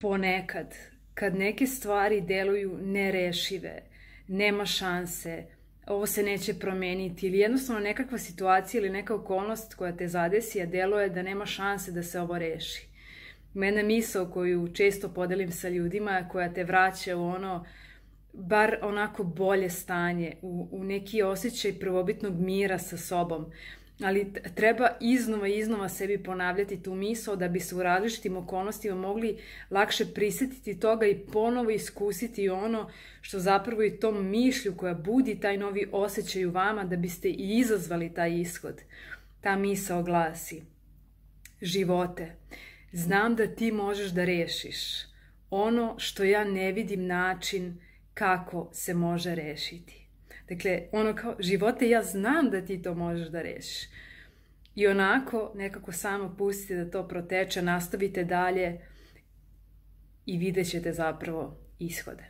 ponekad kad neke stvari deluju nerešive, nema šanse, ovo se neće promijeniti ili jednostavno nekakva situacija ili neka okolnost koja te zadesi, a deluje da nema šanse da se ovo reši. Mena misao koju često podelim sa ljudima koja te vraća u ono bar onako bolje stanje, u, u neki osjećaj prvobitnog mira sa sobom ali treba iznova i iznova sebi ponavljati tu misao da bi se u različitim okolnostima mogli lakše prisjetiti toga i ponovo iskusiti ono što zapravo i tom mišlju koja budi taj novi osjećaj u vama da biste i izazvali taj ishod. Ta misao glasi Živote, znam da ti možeš da rešiš ono što ja ne vidim način kako se može rešiti. Dakle, ono kao, živote, ja znam da ti to možeš da rešiš. I onako nekako samo pustite da to proteče, nastavite dalje i vidjet ćete zapravo ishode.